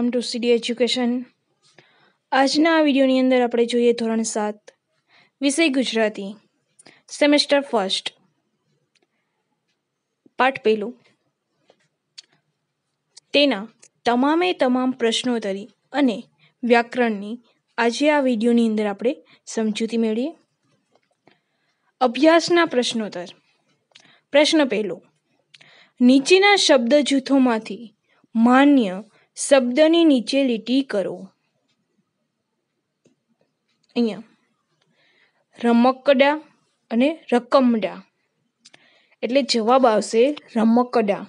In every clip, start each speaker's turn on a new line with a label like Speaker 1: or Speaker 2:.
Speaker 1: welcome to CD education આજના આ વિડીયોની અંદર આપણે જોઈએ ધોરણ સાત વિષય ગુજરાતી સેમેસ્ટર ફર્સ્ટ પાઠ પહેલું તેના તમામે તમામ પ્રશ્નોત્તરી અને વ્યાકરણની આજે આ વિડીયોની અંદર આપણે સમજૂતી મેળવીએ અભ્યાસના પ્રશ્નોત્તર પ્રશ્ન પહેલો નીચેના શબ્દ જૂથોમાંથી માન્ય શબ્દની નીચે લીટી કરો અહીંયા રમકડા અને રકમડા એટલે જવાબ આવશે રમકડા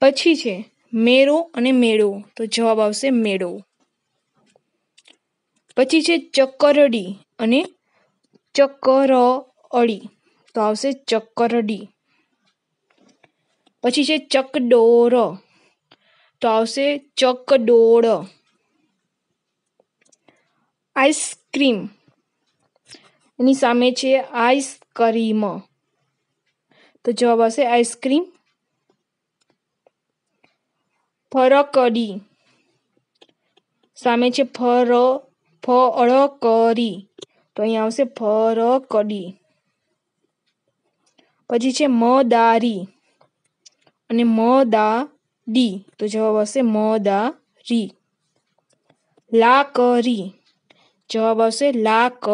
Speaker 1: પછી છે મેળો અને મેળો તો જવાબ આવશે મેળો પછી છે ચકરડી અને ચકરડી તો આવશે ચક્કરડી પછી છે ચકડોર તો આવશે ચકડોળ આઈસક્રીમ એની સામે છે આઈસ્ક્રીમ તો જવાબ આવશે આઈસ્ક્રીમ ફરકડી સામે છે ફર ફ ફળકરી તો અહીંયા આવશે ફરકડી પછી છે મદારી અને મ દા ડી તો જવાબ આવશે મ દા રી લા ક રી જવાબ આવશે લા ક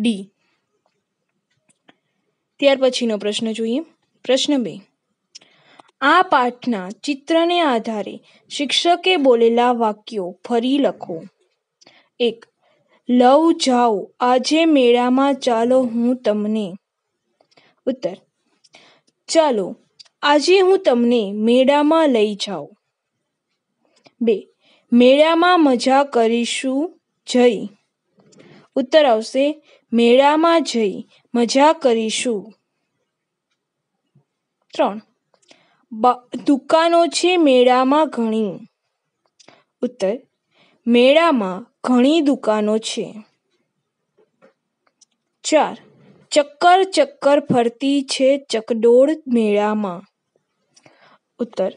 Speaker 1: ડી ત્યાર પછીનો પ્રશ્ન જોઈએ પ્રશ્ન બે આ પાઠના ચિત્રને આધારે શિક્ષકે બોલેલા વાક્યો ફરી લખો એક લવ જાઓ આજે મેળામાં ચાલો હું તમને ઉત્તર ચાલો આજે હું તમને મેળામાં લઈ જાઉં બે મેળામાં મજા કરીશું જઈ ઉત્તર આવશે મેળામાં જઈ મજા કરીશું ત્રણ દુકાનો છે મેળામાં ઘણી ઉત્તર મેળામાં ઘણી દુકાનો છે ચાર ચક્કર ચક્કર ફરતી છે ચકડોળ મેળામાં ઉત્તર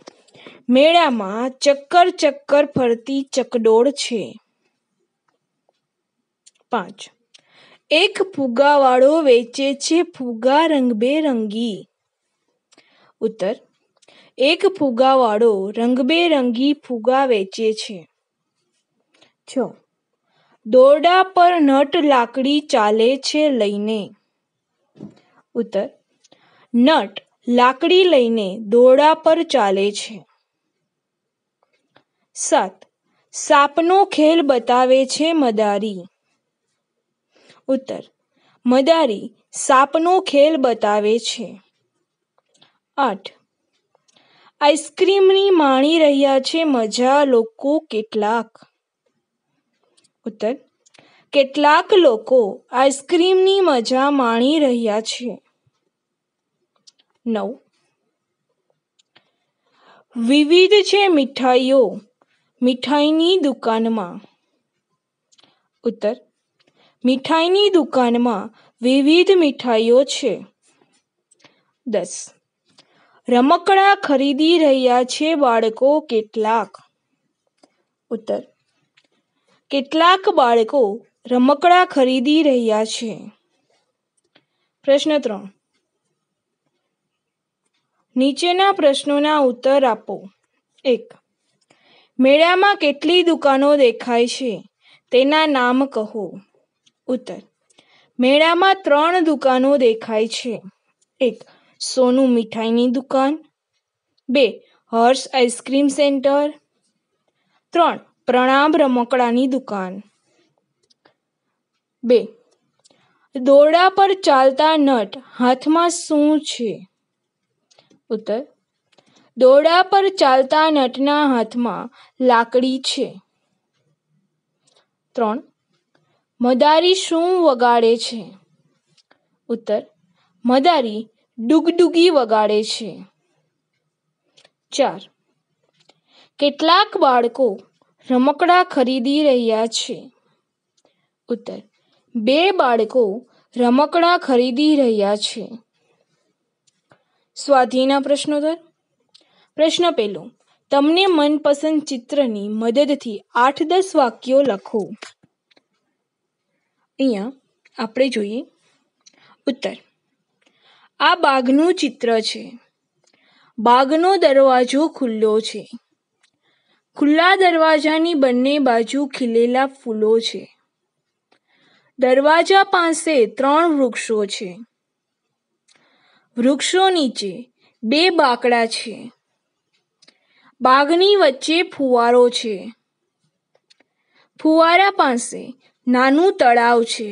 Speaker 1: મેળામાં ચક્કર ચક્કર ફરતી ચકડોળ છે પાંચ એક ફુગાવાળો વેચે છે ફુગા રંગબેરંગી ઉત્તર એક ફુગાવાળો રંગબેરંગી ફુગા વેચે છે છ દોરડા પર નટ લાકડી ચાલે છે લઈને ઉત્તર નટ લાકડી લઈને દોડા પર ચાલે છે સાત સાપનો ખેલ બતાવે છે મદારી ઉત્તર મદારી સાપનો ખેલ બતાવે છે આઠ આઈસ્ક્રીમની માણી રહ્યા છે મજા લોકો કેટલાક ઉત્તર કેટલાક લોકો આઈસ્ક્રીમની મજા માણી રહ્યા છે નવ વિવિધ છે મીઠાઈઓ મીઠાઈની દુકાનમાં ઉત્તર મીઠાઈની દુકાનમાં વિવિધ મીઠાઈઓ છે દસ રમકડા ખરીદી રહ્યા છે બાળકો કેટલાક ઉત્તર કેટલાક બાળકો રમકડા ખરીદી રહ્યા છે પ્રશ્ન ત્રણ નીચેના પ્રશ્નોના ઉત્તર આપો એક મેળામાં કેટલી દુકાનો દેખાય છે તેના નામ કહો ઉત્તર મેળામાં ત્રણ દુકાનો દેખાય છે એક સોનું મીઠાઈની દુકાન બે હર્ષ આઈસ્ક્રીમ સેન્ટર ત્રણ પ્રણામ રમકડાની દુકાન બે દોરડા પર ચાલતા નટ હાથમાં શું છે ઉત્તર દોડા પર ચાલતા નટના હાથમાં લાકડી છે ત્રણ મદારી શું વગાડે છે ઉત્તર મદારી ડુગડુગી વગાડે છે ચાર કેટલાક બાળકો રમકડા ખરીદી રહ્યા છે ઉત્તર બે બાળકો રમકડા ખરીદી રહ્યા છે સ્વાધીના પ્રશ્નોત્તર પ્રશ્ન પહેલો તમને મનપસંદ ચિત્રની મદદથી આઠ દસ વાક્યો લખો અહીંયા આપણે જોઈએ ઉત્તર આ બાગનું ચિત્ર છે બાગનો દરવાજો ખુલ્લો છે ખુલ્લા દરવાજાની બંને બાજુ ખીલેલા ફૂલો છે દરવાજા પાસે ત્રણ વૃક્ષો છે વૃક્ષો નીચે બે બાકડા છે બાગની વચ્ચે ફુવારો છે ફુવારા પાસે નાનું તળાવ છે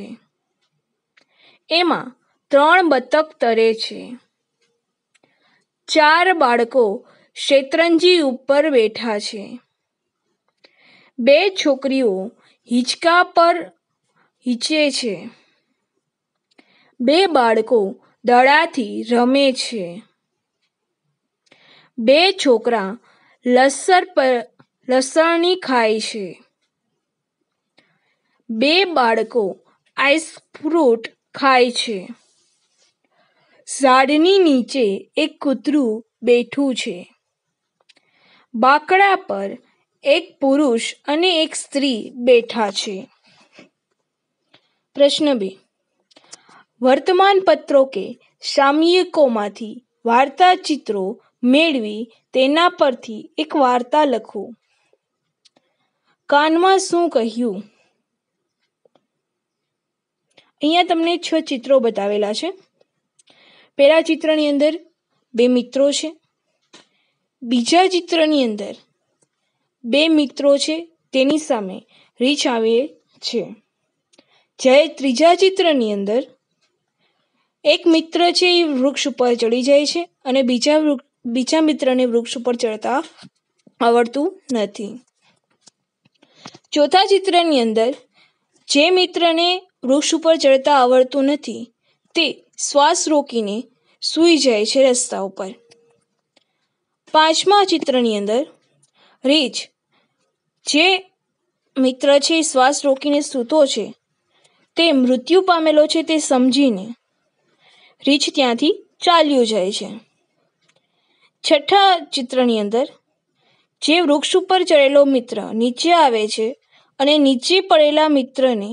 Speaker 1: એમાં ત્રણ બતક તરે છે ચાર બાળકો શેતરંજી ઉપર બેઠા છે બે છોકરીઓ હિંચકા પર હિંચે છે બે બાળકો દડાથી રમે છે બે છોકરા લસર પર લસરણી ખાય છે બે બાળકો આઈસ ખાય છે ઝાડની નીચે એક કૂતરું બેઠું છે બાકડા પર એક પુરુષ અને એક સ્ત્રી બેઠા છે પ્રશ્ન બે વર્તમાન પત્રો કે સામયિકોમાંથી વાર્તા ચિત્રો મેળવી તેના પરથી એક વાર્તા લખો કાનમાં શું કહ્યું અહીંયા તમને છ ચિત્રો બતાવેલા છે પહેલા ચિત્રની અંદર બે મિત્રો છે બીજા ચિત્રની અંદર બે મિત્રો છે તેની સામે આવે છે જ્યારે ત્રીજા ચિત્રની અંદર એક મિત્ર છે એ વૃક્ષ ઉપર ચડી જાય છે અને બીજા બીજા મિત્રને વૃક્ષ ઉપર ચડતા આવડતું નથી ચોથા ચિત્રની અંદર જે મિત્રને વૃક્ષ ઉપર ચડતા આવડતું નથી તે શ્વાસ રોકીને સૂઈ જાય છે રસ્તા ઉપર પાંચમા ચિત્રની અંદર રીચ જે મિત્ર છે શ્વાસ રોકીને સૂતો છે તે મૃત્યુ પામેલો છે તે સમજીને રીંછ ત્યાંથી ચાલ્યું જાય છે છઠ્ઠા ચિત્રની અંદર જે વૃક્ષ ઉપર ચડેલો મિત્ર નીચે આવે છે અને નીચે પડેલા મિત્રને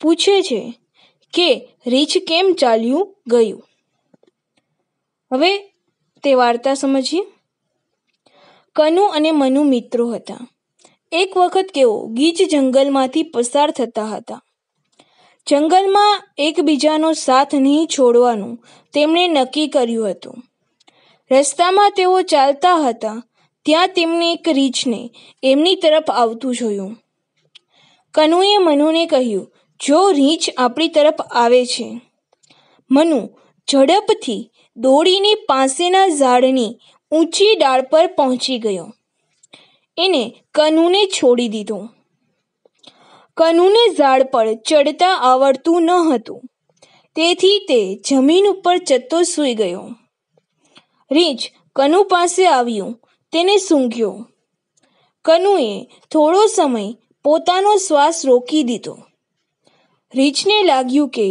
Speaker 1: પૂછે છે કે રીંછ કેમ ચાલ્યું ગયું હવે તે વાર્તા સમજીએ કનુ અને મનુ મિત્રો હતા એક વખત તેઓ ગીચ જંગલમાંથી પસાર થતા હતા જંગલમાં એકબીજાનો સાથ નહીં છોડવાનું તેમણે નક્કી કર્યું હતું રસ્તામાં તેઓ ચાલતા હતા ત્યાં તેમણે એક રીંછને એમની તરફ આવતું જોયું કનુએ મનુને કહ્યું જો રીંછ આપણી તરફ આવે છે મનુ ઝડપથી દોડીને પાસેના ઝાડની ઊંચી ડાળ પર પહોંચી ગયો એને કનુને છોડી દીધો કનુને ઝાડ પર ચડતા આવડતું ન હતું તેથી તે જમીન ઉપર ચત્તો સૂઈ ગયો રીંછ કનુ પાસે આવ્યું તેને સૂંઘ્યો કનુએ થોડો સમય પોતાનો શ્વાસ રોકી દીધો રીંછને લાગ્યું કે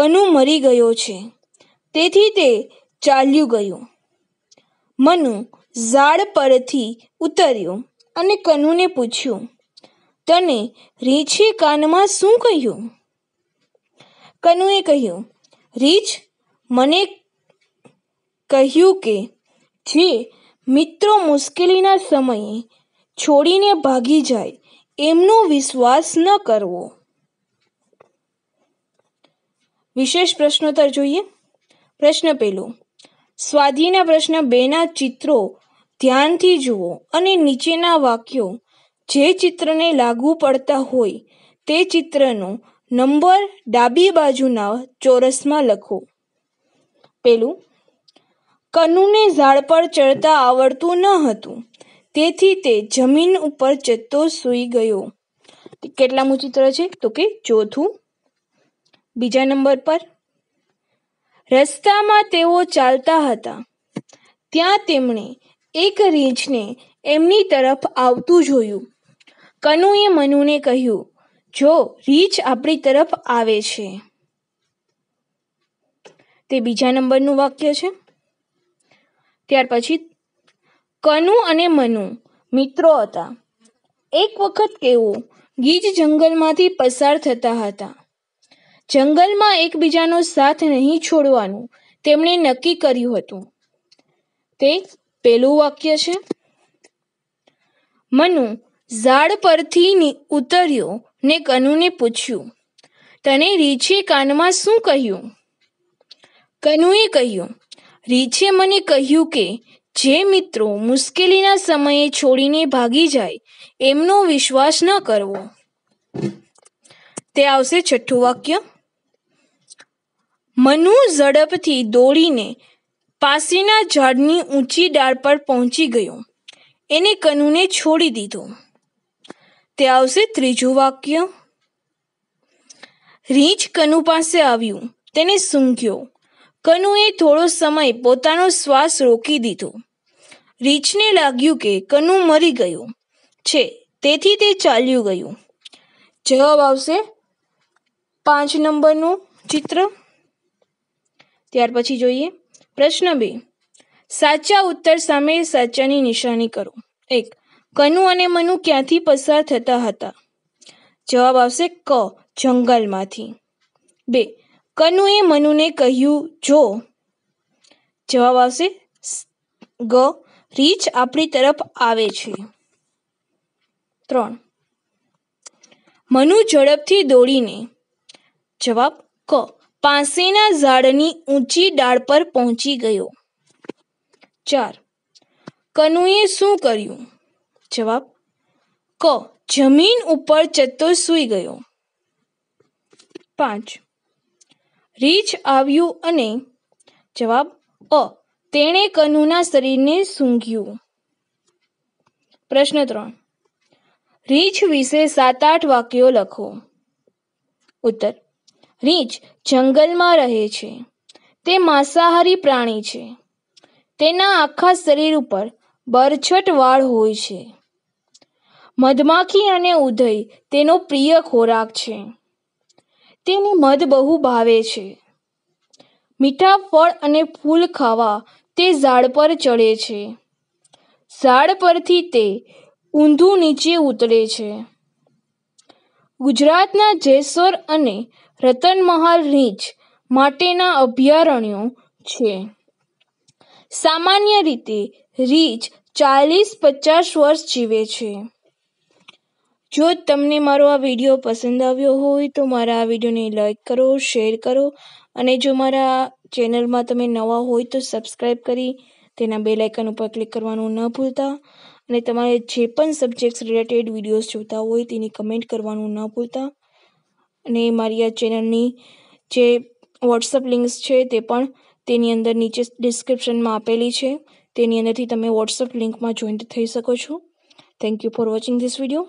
Speaker 1: કનુ મરી ગયો છે તેથી તે ચાલ્યું ગયું મનુ ઝાડ પરથી ઉતર્યો અને કનુને પૂછ્યું તને રીંછે કાનમાં શું કહ્યું કનુએ કહ્યું રીછ મને કહ્યું કે જે મિત્રો મુશ્કેલીના સમયે છોડીને ભાગી જાય એમનો વિશ્વાસ ન કરવો વિશેષ પ્રશ્નોત્તર જોઈએ પ્રશ્ન પહેલો સ્વાધીના પ્રશ્ન બેના ચિત્રો ધ્યાનથી જુઓ અને નીચેના વાક્યો જે ચિત્રને લાગુ પડતા હોય તે ચિત્રનો નંબર ડાબી બાજુના ચોરસમાં લખો પેલું કનુને ઝાડ પર ચડતા આવડતું ન હતું તેથી તે જમીન ઉપર જતો સૂઈ ગયો કેટલામું ચિત્ર છે તો કે ચોથું બીજા નંબર પર રસ્તામાં તેઓ ચાલતા હતા ત્યાં તેમણે એક રીંછને એમની તરફ આવતું જોયું કનુએ મનુને કહ્યું જો રીંછ આપણી તરફ આવે છે તે બીજા નંબરનું વાક્ય છે ત્યાર પછી કનુ અને મનુ મિત્રો હતા એક વખત તેઓ ગીજ જંગલમાંથી પસાર થતા હતા જંગલમાં એકબીજાનો સાથ નહીં છોડવાનું તેમણે નક્કી કર્યું હતું તે પેલું વાક્ય છે મનુ ઝાડ પરથી ઉતર્યો ને કનુને પૂછ્યું તને રીછે કાનમાં શું કહ્યું કનુએ કહ્યું રીછે મને કહ્યું કે જે મિત્રો મુશ્કેલીના સમયે છોડીને ભાગી જાય એમનો વિશ્વાસ ન કરવો તે આવશે છઠ્ઠું વાક્ય મનુ ઝડપથી દોડીને પાસેના ઝાડની ઊંચી ડાળ પર પહોંચી ગયો એને કનુને છોડી દીધો તે આવશે ત્રીજું વાક્ય રીંછ કનુ પાસે આવ્યું તેને સૂંઘ્યો કનુએ થોડો સમય પોતાનો શ્વાસ રોકી દીધો રીંછને લાગ્યું કે કનુ મરી ગયો છે તેથી તે ચાલ્યું ગયું જવાબ આવશે પાંચ નંબરનું ચિત્ર ત્યાર પછી જોઈએ પ્રશ્ન બે સાચા ઉત્તર સામે સાચાની નિશાની કરો એક કનુ અને મનુ ક્યાંથી પસાર થતા હતા જવાબ આવશે ક જંગલમાંથી બે કનુએ મનુને કહ્યું જો જવાબ આવશે ગ રીંછ આપણી તરફ આવે છે ત્રણ મનુ ઝડપથી દોડીને જવાબ ક પાસેના ઝાડની ઊંચી ડાળ પર પહોંચી ગયો ચાર કનુએ શું કર્યું જવાબ ક જમીન ઉપર ચત્તો સૂઈ ગયો પાંચ રીછ આવ્યું અને જવાબ અ તેણે કનુના શરીરને સૂંઘ્યું પ્રશ્ન ત્રણ રીંછ વિશે સાત આઠ વાક્યો લખો ઉત્તર રીંછ જંગલમાં રહે છે તે માંસાહારી પ્રાણી છે તેના આખા શરીર ઉપર બરછટ વાળ હોય છે મધમાખી અને ઉધઈ તેનો પ્રિય ખોરાક છે તેને મધ બહુ ભાવે છે મીઠા ફળ અને ફૂલ ખાવા તે ઝાડ પર ચડે છે ઝાડ પરથી તે ઊંધું નીચે ઉતરે છે ગુજરાતના જેસોર અને રતનમહાલ રીંછ માટેના અભયારણ્યો છે સામાન્ય રીતે રીંછ ચાલીસ પચાસ વર્ષ જીવે છે જો તમને મારો આ વિડીયો પસંદ આવ્યો હોય તો મારા આ વિડીયોને લાઇક કરો શેર કરો અને જો મારા ચેનલમાં તમે નવા હોય તો સબસ્ક્રાઈબ કરી તેના બે લાઇકન ઉપર ક્લિક કરવાનું ન ભૂલતા અને તમારે જે પણ સબ્જેક્ટ્સ રિલેટેડ વિડીયોઝ જોતા હોય તેની કમેન્ટ કરવાનું ન ભૂલતા અને મારી આ ચેનલની જે વોટ્સઅપ લિંક્સ છે તે પણ તેની અંદર નીચે ડિસ્ક્રિપ્શનમાં આપેલી છે તેની અંદરથી તમે વોટ્સઅપ લિંકમાં જોઈન્ટ થઈ શકો છો thank you for watching this video